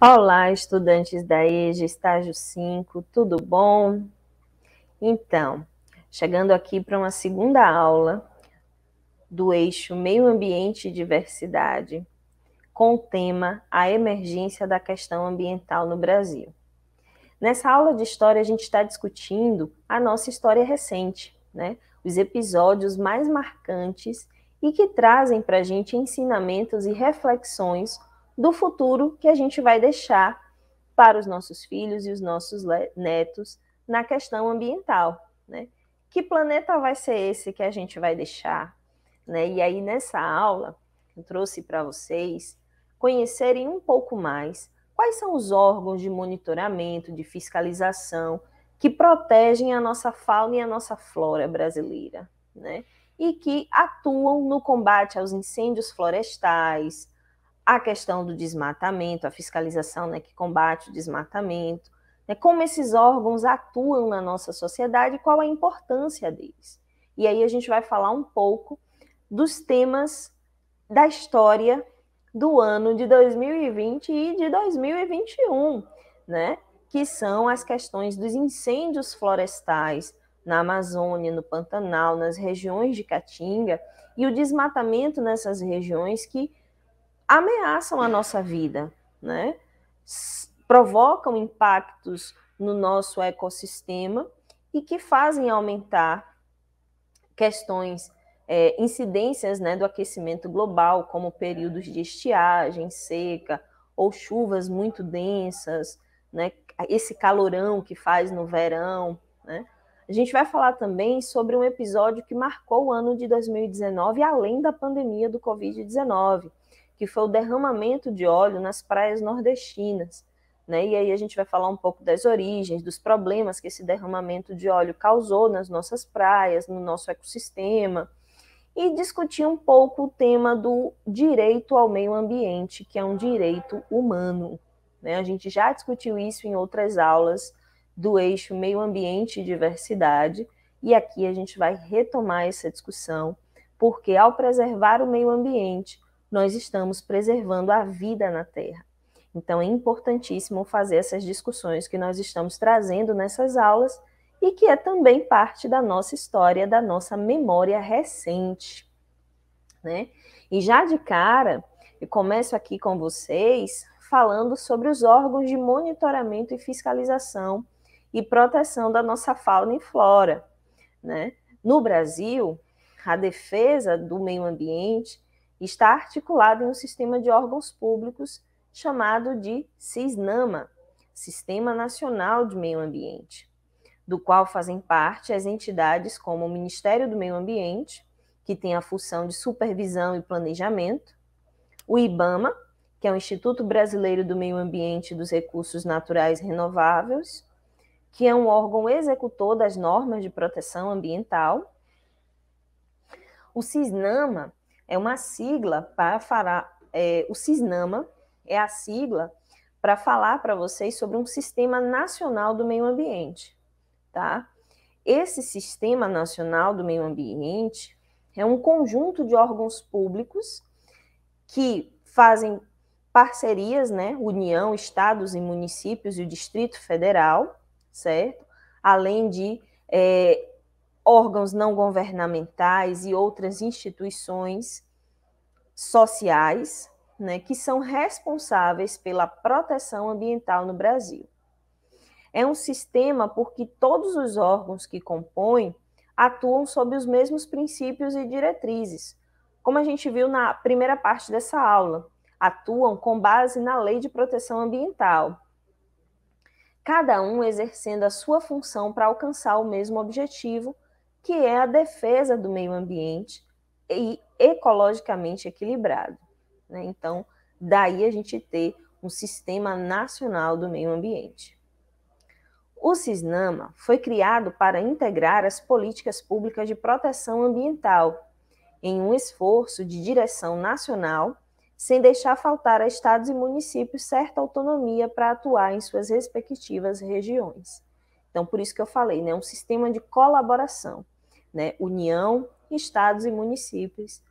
Olá, estudantes da EJA, estágio 5, tudo bom? Então, chegando aqui para uma segunda aula do eixo Meio Ambiente e Diversidade, com o tema A Emergência da Questão Ambiental no Brasil. Nessa aula de história, a gente está discutindo a nossa história recente, né? os episódios mais marcantes e que trazem para a gente ensinamentos e reflexões do futuro que a gente vai deixar para os nossos filhos e os nossos netos na questão ambiental, né? Que planeta vai ser esse que a gente vai deixar, né? E aí nessa aula eu trouxe para vocês conhecerem um pouco mais quais são os órgãos de monitoramento, de fiscalização que protegem a nossa fauna e a nossa flora brasileira, né? E que atuam no combate aos incêndios florestais, a questão do desmatamento, a fiscalização né, que combate o desmatamento, né, como esses órgãos atuam na nossa sociedade e qual a importância deles. E aí a gente vai falar um pouco dos temas da história do ano de 2020 e de 2021, né? Que são as questões dos incêndios florestais na Amazônia, no Pantanal, nas regiões de Caatinga e o desmatamento nessas regiões que ameaçam a nossa vida, né? provocam impactos no nosso ecossistema e que fazem aumentar questões, é, incidências né, do aquecimento global, como períodos de estiagem, seca ou chuvas muito densas, né, esse calorão que faz no verão. Né? A gente vai falar também sobre um episódio que marcou o ano de 2019, além da pandemia do Covid-19, que foi o derramamento de óleo nas praias nordestinas. Né? E aí a gente vai falar um pouco das origens, dos problemas que esse derramamento de óleo causou nas nossas praias, no nosso ecossistema, e discutir um pouco o tema do direito ao meio ambiente, que é um direito humano. Né? A gente já discutiu isso em outras aulas do eixo meio ambiente e diversidade, e aqui a gente vai retomar essa discussão, porque ao preservar o meio ambiente, nós estamos preservando a vida na Terra. Então é importantíssimo fazer essas discussões que nós estamos trazendo nessas aulas e que é também parte da nossa história, da nossa memória recente. Né? E já de cara, eu começo aqui com vocês falando sobre os órgãos de monitoramento e fiscalização e proteção da nossa fauna e flora. Né? No Brasil, a defesa do meio ambiente está articulado em um sistema de órgãos públicos chamado de SISNAMA, Sistema Nacional de Meio Ambiente, do qual fazem parte as entidades como o Ministério do Meio Ambiente, que tem a função de supervisão e planejamento, o IBAMA, que é o Instituto Brasileiro do Meio Ambiente e dos Recursos Naturais Renováveis, que é um órgão executor das normas de proteção ambiental. O CISNAMA é uma sigla para falar, é, o CISNAMA é a sigla para falar para vocês sobre um sistema nacional do meio ambiente, tá? Esse sistema nacional do meio ambiente é um conjunto de órgãos públicos que fazem parcerias, né? União, estados e municípios e o Distrito Federal, certo? Além de é, órgãos não governamentais e outras instituições sociais né, que são responsáveis pela proteção ambiental no Brasil. É um sistema porque todos os órgãos que compõem atuam sob os mesmos princípios e diretrizes, como a gente viu na primeira parte dessa aula, atuam com base na Lei de Proteção Ambiental, cada um exercendo a sua função para alcançar o mesmo objetivo, que é a defesa do meio ambiente e ecologicamente equilibrado. Né? Então, daí a gente ter um sistema nacional do meio ambiente. O Cisnama foi criado para integrar as políticas públicas de proteção ambiental em um esforço de direção nacional, sem deixar faltar a estados e municípios certa autonomia para atuar em suas respectivas regiões. Então, por isso que eu falei, né, um sistema de colaboração né, União, estados e municípios,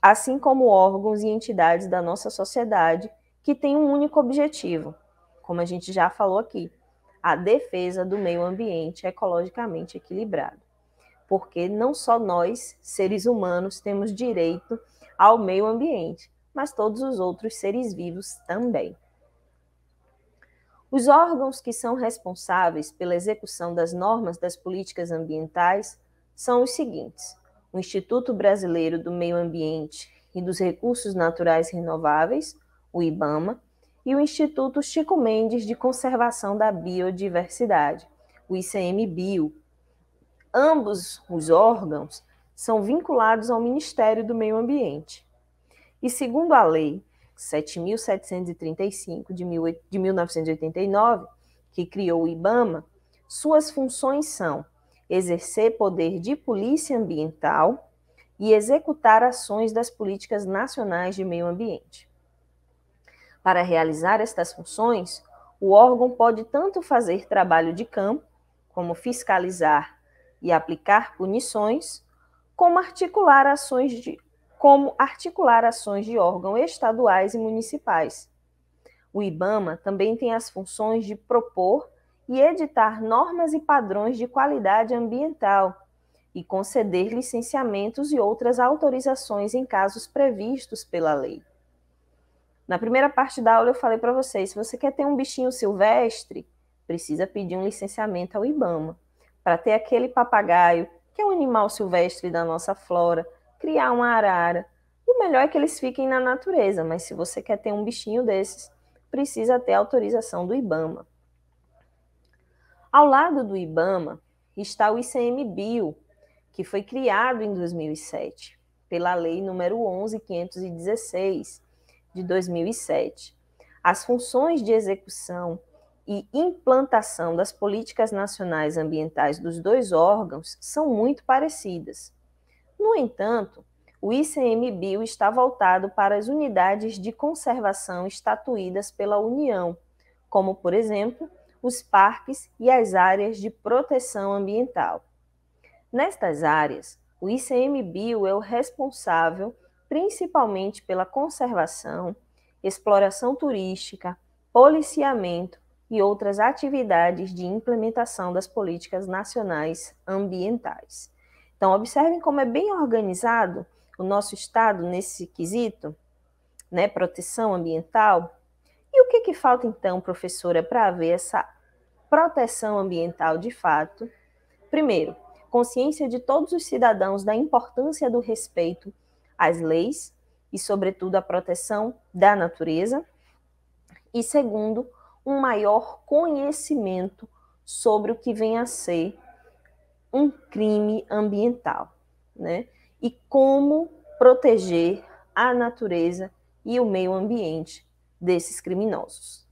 assim como órgãos e entidades da nossa sociedade que têm um único objetivo, como a gente já falou aqui, a defesa do meio ambiente ecologicamente equilibrado. Porque não só nós, seres humanos, temos direito ao meio ambiente, mas todos os outros seres vivos também. Os órgãos que são responsáveis pela execução das normas das políticas ambientais são os seguintes: o Instituto Brasileiro do Meio Ambiente e dos Recursos Naturais Renováveis, o IBAMA, e o Instituto Chico Mendes de Conservação da Biodiversidade, o ICMBio. Ambos os órgãos são vinculados ao Ministério do Meio Ambiente. E segundo a Lei 7.735 de 1989, que criou o IBAMA, suas funções são exercer poder de polícia ambiental e executar ações das políticas nacionais de meio ambiente. Para realizar estas funções, o órgão pode tanto fazer trabalho de campo, como fiscalizar e aplicar punições, como articular ações de, como articular ações de órgãos estaduais e municipais. O IBAMA também tem as funções de propor e editar normas e padrões de qualidade ambiental e conceder licenciamentos e outras autorizações em casos previstos pela lei. Na primeira parte da aula eu falei para vocês, se você quer ter um bichinho silvestre, precisa pedir um licenciamento ao IBAMA para ter aquele papagaio, que é um animal silvestre da nossa flora, criar uma arara. O melhor é que eles fiquem na natureza, mas se você quer ter um bichinho desses, precisa ter autorização do IBAMA. Ao lado do IBAMA está o ICMBio, que foi criado em 2007 pela Lei Número 11.516 de 2007. As funções de execução e implantação das políticas nacionais ambientais dos dois órgãos são muito parecidas. No entanto, o ICMBio está voltado para as unidades de conservação estatuídas pela União, como, por exemplo, os parques e as áreas de proteção ambiental. Nestas áreas, o ICMBio é o responsável principalmente pela conservação, exploração turística, policiamento e outras atividades de implementação das políticas nacionais ambientais. Então, observem como é bem organizado o nosso Estado nesse quesito, né, proteção ambiental, e o que, que falta, então, professora, para haver essa proteção ambiental de fato? Primeiro, consciência de todos os cidadãos da importância do respeito às leis e, sobretudo, à proteção da natureza. E, segundo, um maior conhecimento sobre o que vem a ser um crime ambiental, né? E como proteger a natureza e o meio ambiente desses criminosos.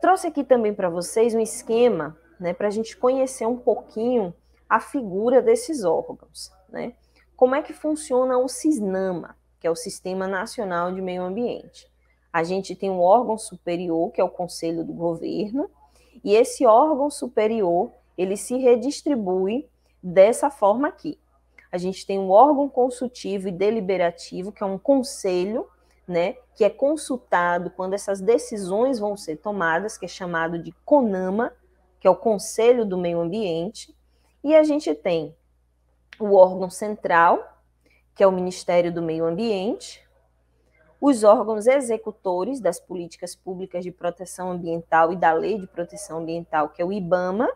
Trouxe aqui também para vocês um esquema né, para a gente conhecer um pouquinho a figura desses órgãos. Né? Como é que funciona o CISNAMA, que é o Sistema Nacional de Meio Ambiente? A gente tem um órgão superior, que é o Conselho do Governo, e esse órgão superior ele se redistribui dessa forma aqui. A gente tem um órgão consultivo e deliberativo, que é um conselho, né, que é consultado quando essas decisões vão ser tomadas, que é chamado de CONAMA, que é o Conselho do Meio Ambiente, e a gente tem o órgão central, que é o Ministério do Meio Ambiente, os órgãos executores das políticas públicas de proteção ambiental e da Lei de Proteção Ambiental, que é o IBAMA,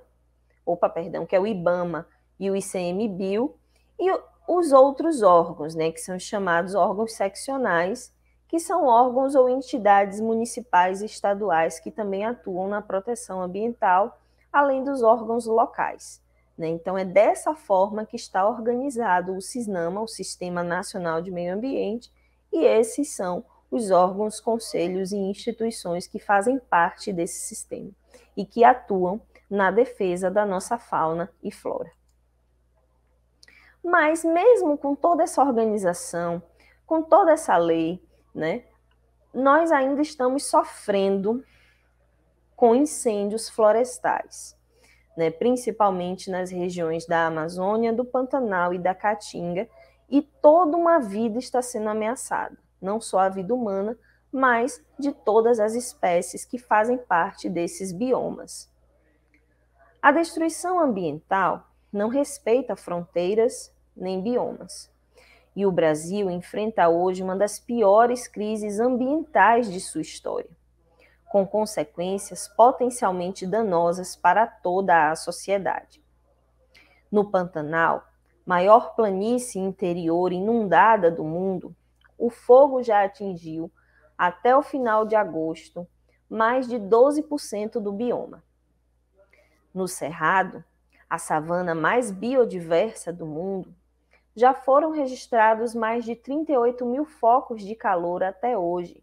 opa, perdão, que é o IBAMA e o ICMBio, e os outros órgãos, né, que são chamados órgãos seccionais, que são órgãos ou entidades municipais e estaduais que também atuam na proteção ambiental, além dos órgãos locais. Né? Então, é dessa forma que está organizado o SISNAMA, o Sistema Nacional de Meio Ambiente, e esses são os órgãos, conselhos e instituições que fazem parte desse sistema e que atuam na defesa da nossa fauna e flora. Mas, mesmo com toda essa organização, com toda essa lei, né? Nós ainda estamos sofrendo com incêndios florestais, né? principalmente nas regiões da Amazônia, do Pantanal e da Caatinga, e toda uma vida está sendo ameaçada, não só a vida humana, mas de todas as espécies que fazem parte desses biomas. A destruição ambiental não respeita fronteiras nem biomas. E o Brasil enfrenta hoje uma das piores crises ambientais de sua história, com consequências potencialmente danosas para toda a sociedade. No Pantanal, maior planície interior inundada do mundo, o fogo já atingiu, até o final de agosto, mais de 12% do bioma. No Cerrado, a savana mais biodiversa do mundo, já foram registrados mais de 38 mil focos de calor até hoje.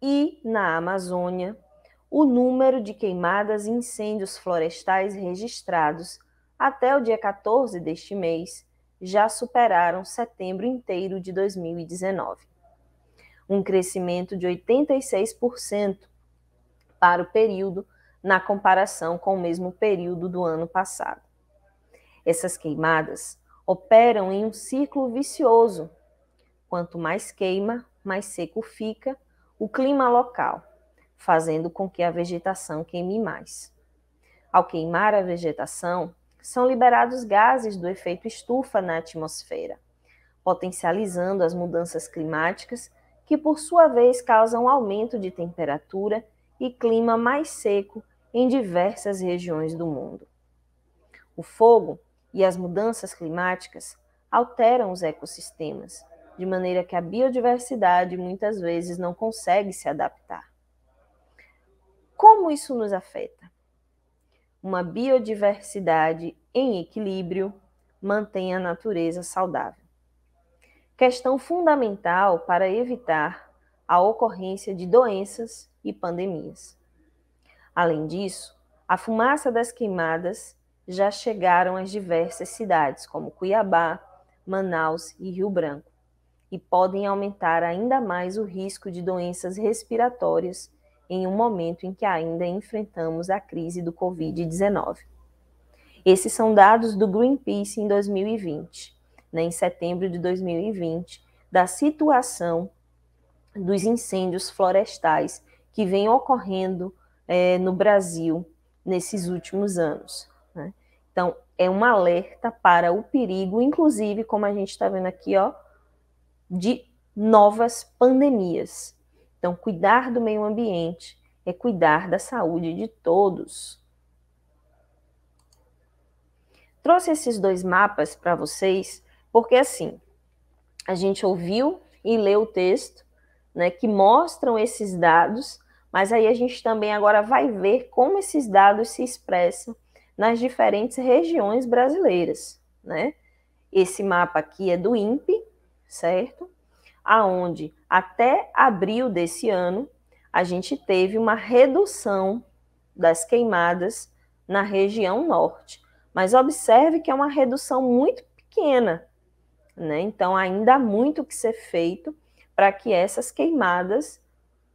E, na Amazônia, o número de queimadas e incêndios florestais registrados até o dia 14 deste mês já superaram setembro inteiro de 2019, um crescimento de 86% para o período na comparação com o mesmo período do ano passado. Essas queimadas operam em um círculo vicioso. Quanto mais queima, mais seco fica o clima local, fazendo com que a vegetação queime mais. Ao queimar a vegetação, são liberados gases do efeito estufa na atmosfera, potencializando as mudanças climáticas, que por sua vez causam aumento de temperatura e clima mais seco em diversas regiões do mundo. O fogo e as mudanças climáticas alteram os ecossistemas, de maneira que a biodiversidade muitas vezes não consegue se adaptar. Como isso nos afeta? Uma biodiversidade em equilíbrio mantém a natureza saudável. Questão fundamental para evitar a ocorrência de doenças e pandemias. Além disso, a fumaça das queimadas já chegaram às diversas cidades, como Cuiabá, Manaus e Rio Branco, e podem aumentar ainda mais o risco de doenças respiratórias em um momento em que ainda enfrentamos a crise do Covid-19. Esses são dados do Greenpeace em 2020, né, em setembro de 2020, da situação dos incêndios florestais que vem ocorrendo eh, no Brasil nesses últimos anos. Então, é um alerta para o perigo, inclusive, como a gente está vendo aqui, ó, de novas pandemias. Então, cuidar do meio ambiente é cuidar da saúde de todos. Trouxe esses dois mapas para vocês, porque assim, a gente ouviu e leu o texto, né, que mostram esses dados, mas aí a gente também agora vai ver como esses dados se expressam nas diferentes regiões brasileiras, né? Esse mapa aqui é do INPE, certo? Aonde até abril desse ano a gente teve uma redução das queimadas na região norte. Mas observe que é uma redução muito pequena, né? Então ainda há muito que ser feito para que essas queimadas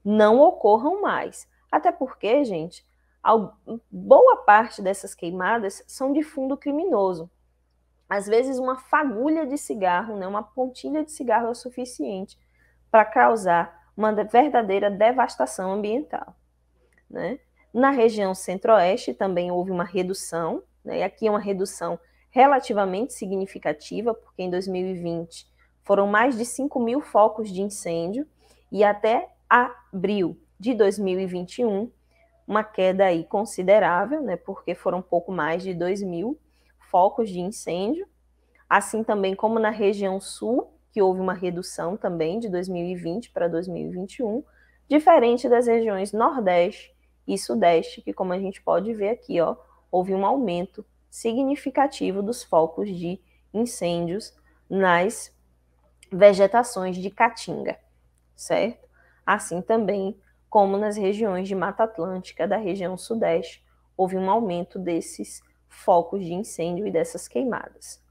não ocorram mais. Até porque, gente, boa parte dessas queimadas são de fundo criminoso. Às vezes, uma fagulha de cigarro, né, uma pontilha de cigarro é o suficiente para causar uma verdadeira devastação ambiental. Né? Na região centro-oeste também houve uma redução, né, e aqui é uma redução relativamente significativa, porque em 2020 foram mais de 5 mil focos de incêndio, e até abril de 2021 uma queda aí considerável, né, porque foram pouco mais de 2 mil focos de incêndio, assim também como na região sul, que houve uma redução também de 2020 para 2021, diferente das regiões Nordeste e Sudeste, que como a gente pode ver aqui, ó, houve um aumento significativo dos focos de incêndios nas vegetações de caatinga, certo? Assim também como nas regiões de Mata Atlântica da região Sudeste, houve um aumento desses focos de incêndio e dessas queimadas.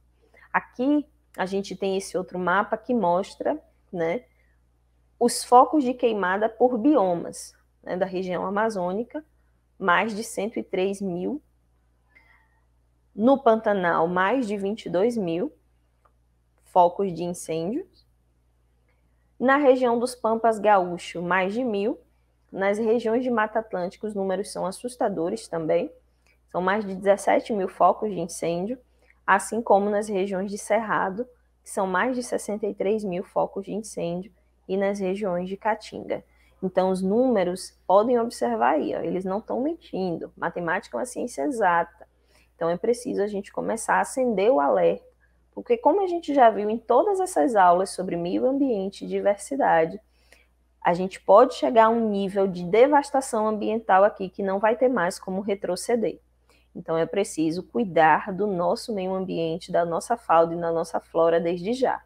Aqui a gente tem esse outro mapa que mostra né, os focos de queimada por biomas né, da região amazônica, mais de 103 mil. No Pantanal, mais de 22 mil focos de incêndios. Na região dos Pampas Gaúcho, mais de mil. Nas regiões de Mata Atlântica, os números são assustadores também. São mais de 17 mil focos de incêndio, assim como nas regiões de Cerrado, que são mais de 63 mil focos de incêndio, e nas regiões de Caatinga. Então, os números podem observar aí, ó, eles não estão mentindo. Matemática é uma ciência exata. Então, é preciso a gente começar a acender o alerta, porque, como a gente já viu em todas essas aulas sobre meio ambiente e diversidade, a gente pode chegar a um nível de devastação ambiental aqui que não vai ter mais como retroceder. Então é preciso cuidar do nosso meio ambiente, da nossa fauna e da nossa flora desde já.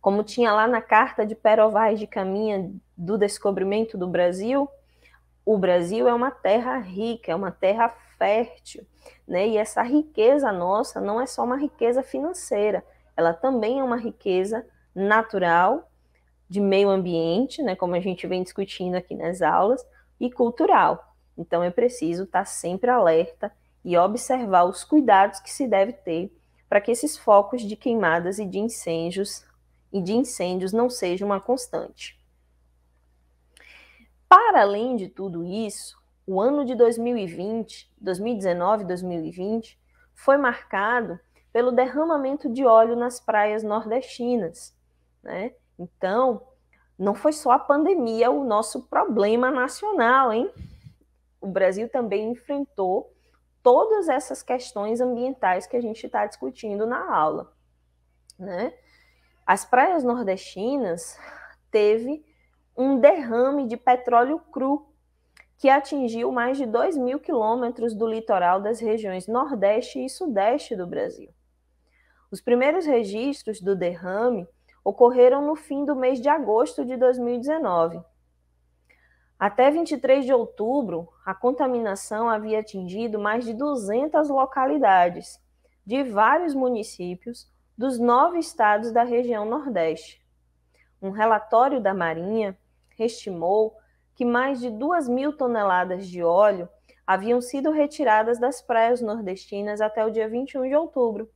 Como tinha lá na carta de Perovais de Caminha do descobrimento do Brasil, o Brasil é uma terra rica, é uma terra fértil, né? E essa riqueza nossa não é só uma riqueza financeira, ela também é uma riqueza natural de meio ambiente, né, como a gente vem discutindo aqui nas aulas, e cultural. Então é preciso estar tá sempre alerta e observar os cuidados que se deve ter para que esses focos de queimadas e de incêndios e de incêndios não sejam uma constante. Para além de tudo isso, o ano de 2020, 2019 2020, foi marcado pelo derramamento de óleo nas praias nordestinas, né? Então, não foi só a pandemia o nosso problema nacional, hein? O Brasil também enfrentou todas essas questões ambientais que a gente está discutindo na aula, né? As praias nordestinas teve um derrame de petróleo cru que atingiu mais de 2 mil quilômetros do litoral das regiões Nordeste e Sudeste do Brasil. Os primeiros registros do derrame ocorreram no fim do mês de agosto de 2019. Até 23 de outubro, a contaminação havia atingido mais de 200 localidades de vários municípios dos nove estados da região Nordeste. Um relatório da Marinha estimou que mais de 2 mil toneladas de óleo haviam sido retiradas das praias nordestinas até o dia 21 de outubro.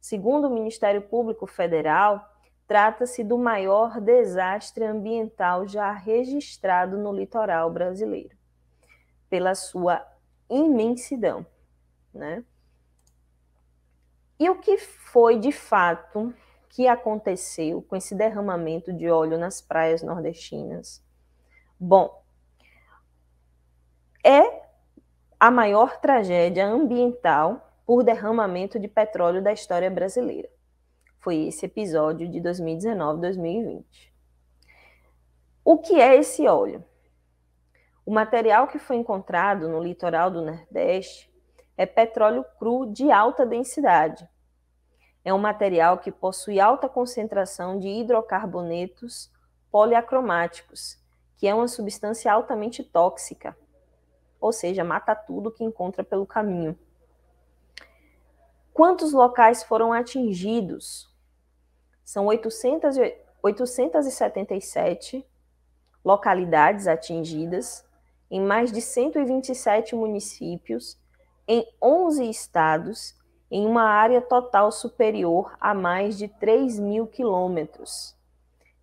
Segundo o Ministério Público Federal, trata-se do maior desastre ambiental já registrado no litoral brasileiro, pela sua imensidão, né? E o que foi de fato que aconteceu com esse derramamento de óleo nas praias nordestinas? Bom, é a maior tragédia ambiental por derramamento de petróleo da história brasileira. Foi esse episódio de 2019-2020. O que é esse óleo? O material que foi encontrado no litoral do Nordeste é petróleo cru de alta densidade. É um material que possui alta concentração de hidrocarbonetos poliacromáticos, que é uma substância altamente tóxica, ou seja, mata tudo que encontra pelo caminho. Quantos locais foram atingidos? São 800, 877 localidades atingidas em mais de 127 municípios, em 11 estados, em uma área total superior a mais de 3 mil quilômetros,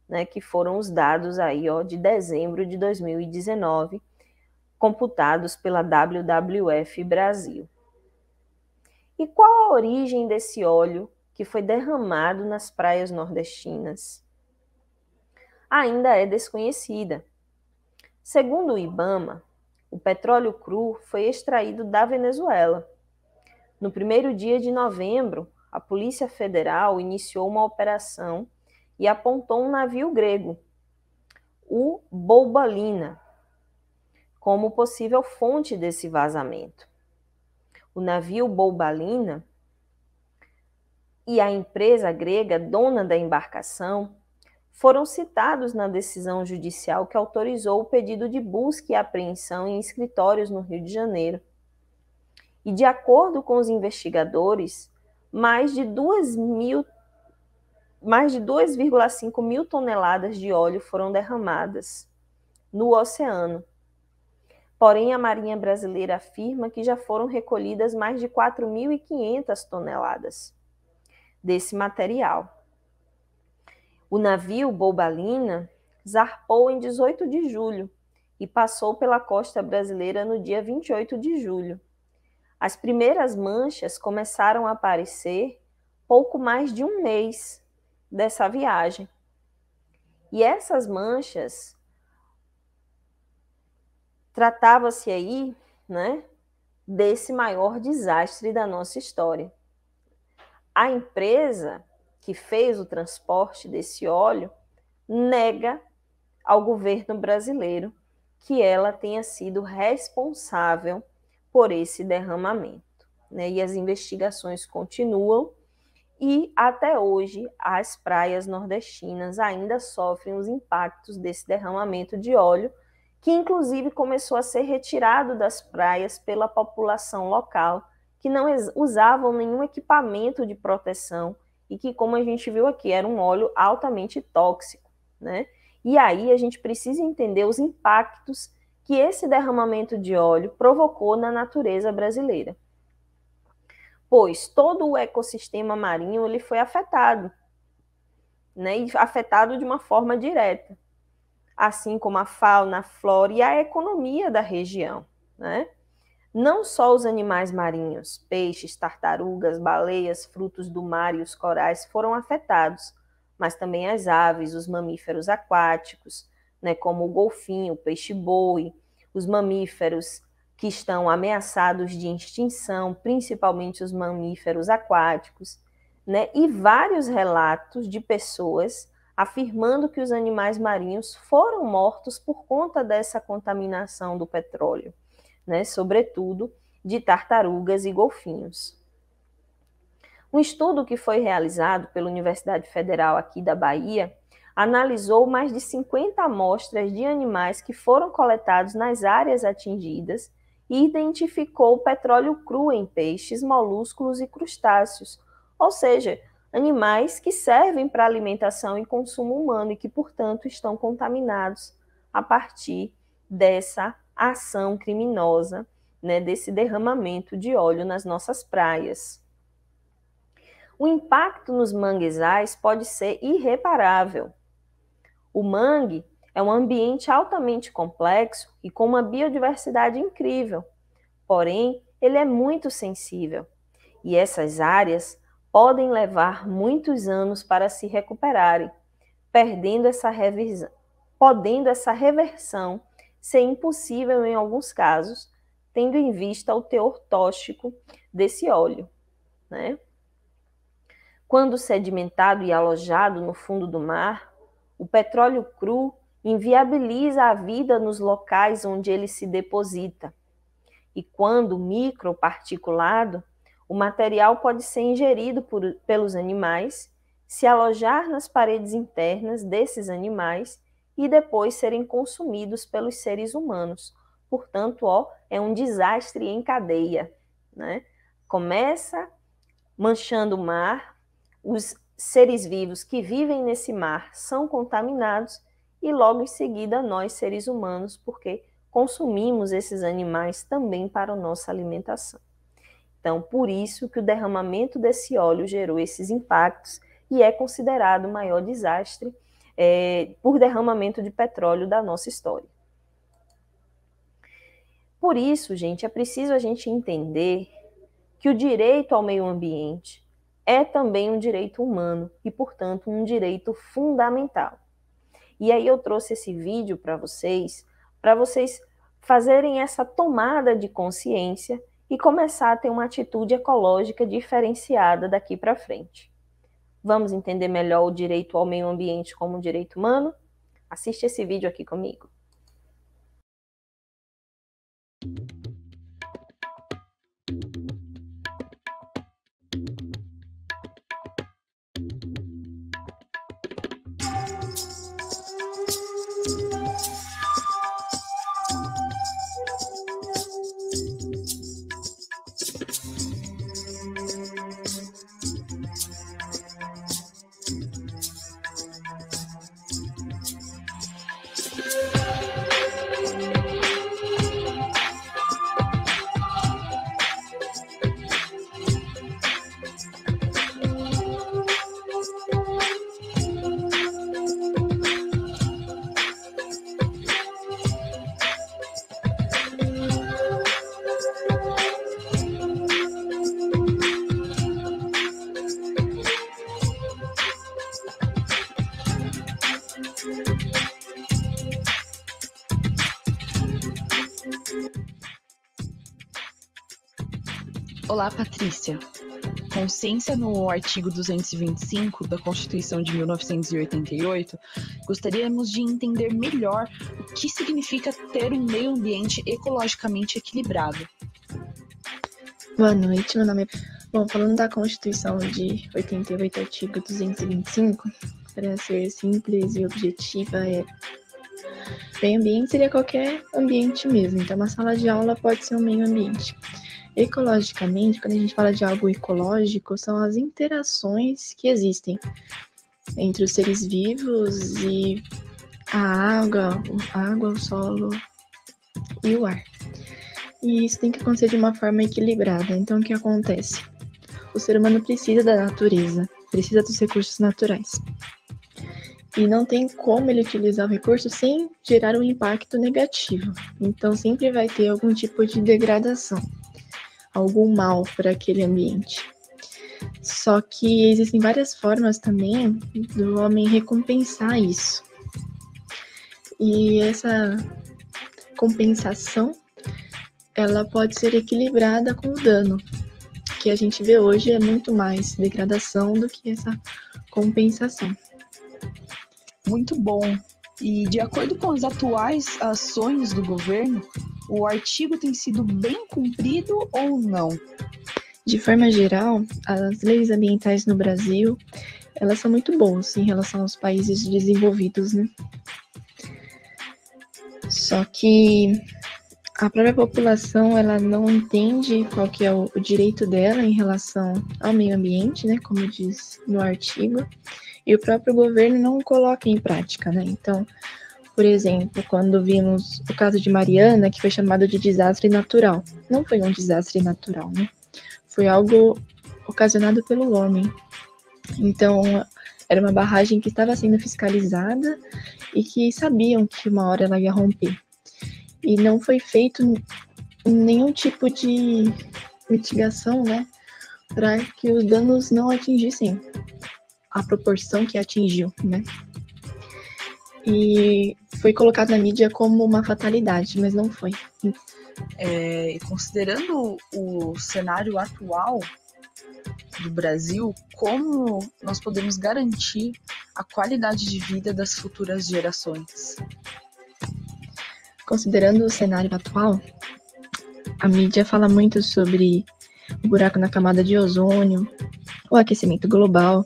né, que foram os dados aí, ó, de dezembro de 2019, computados pela WWF Brasil. E qual a origem desse óleo que foi derramado nas praias nordestinas? Ainda é desconhecida. Segundo o Ibama, o petróleo cru foi extraído da Venezuela. No primeiro dia de novembro, a Polícia Federal iniciou uma operação e apontou um navio grego, o Bolbalina, como possível fonte desse vazamento o navio Boubalina, e a empresa grega dona da embarcação foram citados na decisão judicial que autorizou o pedido de busca e apreensão em escritórios no Rio de Janeiro. E de acordo com os investigadores, mais de 2 mil mais de 2,5 mil toneladas de óleo foram derramadas no oceano, Porém, a Marinha Brasileira afirma que já foram recolhidas mais de 4.500 toneladas desse material. O navio Bobalina zarpou em 18 de julho e passou pela costa brasileira no dia 28 de julho. As primeiras manchas começaram a aparecer pouco mais de um mês dessa viagem. E essas manchas Tratava-se aí, né, desse maior desastre da nossa história. A empresa que fez o transporte desse óleo nega ao governo brasileiro que ela tenha sido responsável por esse derramamento. Né? E as investigações continuam, e até hoje as praias nordestinas ainda sofrem os impactos desse derramamento de óleo que inclusive começou a ser retirado das praias pela população local, que não usavam nenhum equipamento de proteção e que, como a gente viu aqui, era um óleo altamente tóxico, né? E aí a gente precisa entender os impactos que esse derramamento de óleo provocou na natureza brasileira. Pois todo o ecossistema marinho ele foi afetado, né? E afetado de uma forma direta assim como a fauna, a flora e a economia da região. Né? Não só os animais marinhos, peixes, tartarugas, baleias, frutos do mar e os corais foram afetados, mas também as aves, os mamíferos aquáticos, né, como o golfinho, o peixe-boi, os mamíferos que estão ameaçados de extinção, principalmente os mamíferos aquáticos, né, e vários relatos de pessoas afirmando que os animais marinhos foram mortos por conta dessa contaminação do petróleo, né, sobretudo de tartarugas e golfinhos. Um estudo que foi realizado pela Universidade Federal aqui da Bahia analisou mais de 50 amostras de animais que foram coletados nas áreas atingidas e identificou petróleo cru em peixes, molúsculos e crustáceos, ou seja, animais que servem para alimentação e consumo humano e que, portanto, estão contaminados a partir dessa ação criminosa, né, desse derramamento de óleo nas nossas praias. O impacto nos manguezais pode ser irreparável. O mangue é um ambiente altamente complexo e com uma biodiversidade incrível, porém, ele é muito sensível e essas áreas podem levar muitos anos para se recuperarem, perdendo essa revisão, podendo essa reversão ser impossível em alguns casos, tendo em vista o teor tóxico desse óleo, né? Quando sedimentado e alojado no fundo do mar, o petróleo cru inviabiliza a vida nos locais onde ele se deposita. E quando microparticulado, o material pode ser ingerido por, pelos animais, se alojar nas paredes internas desses animais e depois serem consumidos pelos seres humanos. Portanto, ó, é um desastre em cadeia. Né? Começa manchando o mar, os seres vivos que vivem nesse mar são contaminados e logo em seguida nós, seres humanos, porque consumimos esses animais também para a nossa alimentação. Então, por isso que o derramamento desse óleo gerou esses impactos e é considerado o maior desastre é, por derramamento de petróleo da nossa história. Por isso, gente, é preciso a gente entender que o direito ao meio ambiente é também um direito humano e, portanto, um direito fundamental. E aí eu trouxe esse vídeo para vocês, para vocês fazerem essa tomada de consciência e começar a ter uma atitude ecológica diferenciada daqui para frente. Vamos entender melhor o direito ao meio ambiente como um direito humano? Assiste esse vídeo aqui comigo. Olá, Patrícia. Consciência no artigo 225 da Constituição de 1988, gostaríamos de entender melhor o que significa ter um meio ambiente ecologicamente equilibrado. Boa noite, meu nome é. Bom, falando da Constituição de 88, artigo 225, para ser simples e objetiva, é Meio ambiente seria qualquer ambiente mesmo, então uma sala de aula pode ser um meio ambiente. Ecologicamente, quando a gente fala de algo ecológico, são as interações que existem entre os seres vivos e a água, a água, o solo e o ar. E isso tem que acontecer de uma forma equilibrada. Então, o que acontece? O ser humano precisa da natureza, precisa dos recursos naturais. E não tem como ele utilizar o recurso sem gerar um impacto negativo. Então, sempre vai ter algum tipo de degradação algum mal para aquele ambiente. Só que existem várias formas também do homem recompensar isso. E essa compensação, ela pode ser equilibrada com o dano. que a gente vê hoje é muito mais degradação do que essa compensação. Muito bom. E de acordo com as atuais ações do governo, o artigo tem sido bem cumprido ou não? De forma geral, as leis ambientais no Brasil, elas são muito boas em relação aos países desenvolvidos, né? Só que a própria população ela não entende qual que é o, o, direito dela em relação ao meio ambiente, né, como diz no artigo, e o próprio governo não coloca em prática, né? Então, por exemplo, quando vimos o caso de Mariana, que foi chamado de desastre natural. Não foi um desastre natural, né? Foi algo ocasionado pelo homem. Então, era uma barragem que estava sendo fiscalizada e que sabiam que uma hora ela ia romper. E não foi feito nenhum tipo de mitigação, né, para que os danos não atingissem a proporção que atingiu, né? e foi colocado na mídia como uma fatalidade, mas não foi. É, considerando o cenário atual do Brasil, como nós podemos garantir a qualidade de vida das futuras gerações? Considerando o cenário atual, a mídia fala muito sobre o buraco na camada de ozônio, o aquecimento global,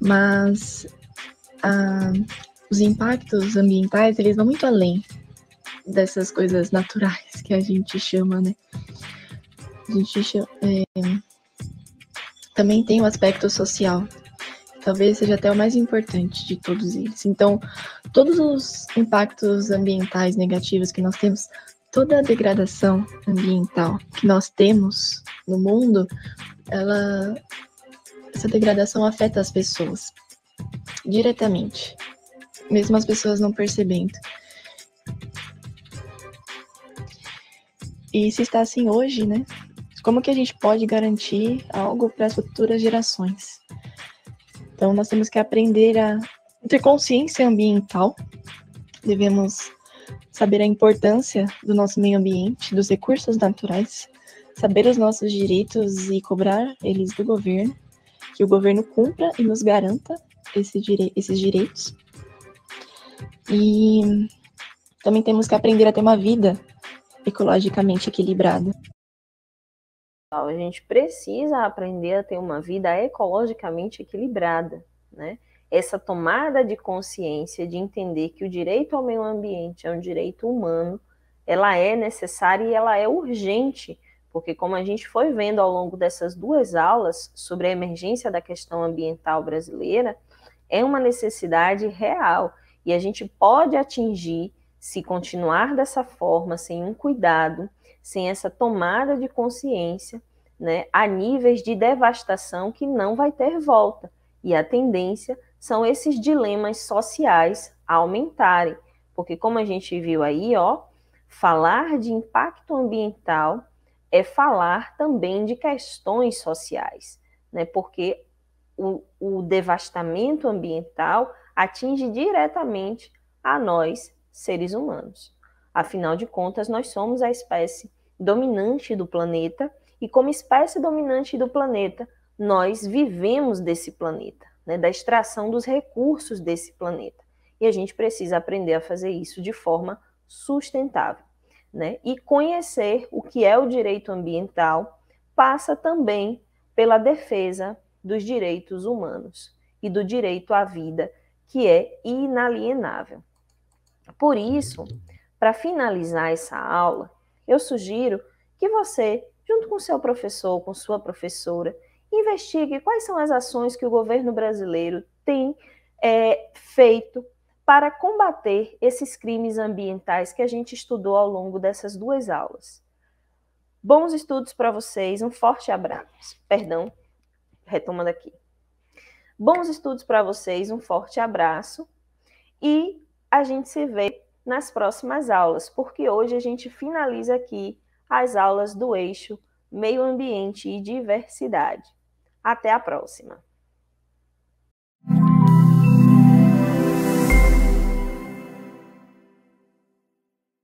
mas a os impactos ambientais, eles vão muito além dessas coisas naturais que a gente chama, né? A gente chama, é... também tem o um aspecto social, talvez seja até o mais importante de todos eles. Então, todos os impactos ambientais negativos que nós temos, toda a degradação ambiental que nós temos no mundo, ela essa degradação afeta as pessoas diretamente mesmo as pessoas não percebendo. E se está assim hoje, né? Como que a gente pode garantir algo para as futuras gerações? Então, nós temos que aprender a ter consciência ambiental, devemos saber a importância do nosso meio ambiente, dos recursos naturais, saber os nossos direitos e cobrar eles do governo, que o governo cumpra e nos garanta esse dire esses direitos. E também temos que aprender a ter uma vida ecologicamente equilibrada. A gente precisa aprender a ter uma vida ecologicamente equilibrada, né? Essa tomada de consciência de entender que o direito ao meio ambiente é um direito humano, ela é necessária e ela é urgente, porque como a gente foi vendo ao longo dessas duas aulas sobre a emergência da questão ambiental brasileira, é uma necessidade real e a gente pode atingir, se continuar dessa forma, sem um cuidado, sem essa tomada de consciência, né, a níveis de devastação que não vai ter volta. E a tendência são esses dilemas sociais aumentarem, porque como a gente viu aí, ó, falar de impacto ambiental é falar também de questões sociais, né? Porque o, o devastamento ambiental atinge diretamente a nós, seres humanos. Afinal de contas, nós somos a espécie dominante do planeta e, como espécie dominante do planeta, nós vivemos desse planeta, né, da extração dos recursos desse planeta. E a gente precisa aprender a fazer isso de forma sustentável. Né? E conhecer o que é o direito ambiental passa também pela defesa dos direitos humanos e do direito à vida que é inalienável. Por isso, para finalizar essa aula, eu sugiro que você, junto com seu professor, com sua professora, investigue quais são as ações que o governo brasileiro tem é, feito para combater esses crimes ambientais que a gente estudou ao longo dessas duas aulas. Bons estudos para vocês, um forte abraço. Perdão, retomando aqui. Bons estudos para vocês, um forte abraço e a gente se vê nas próximas aulas, porque hoje a gente finaliza aqui as aulas do eixo Meio Ambiente e Diversidade. Até a próxima!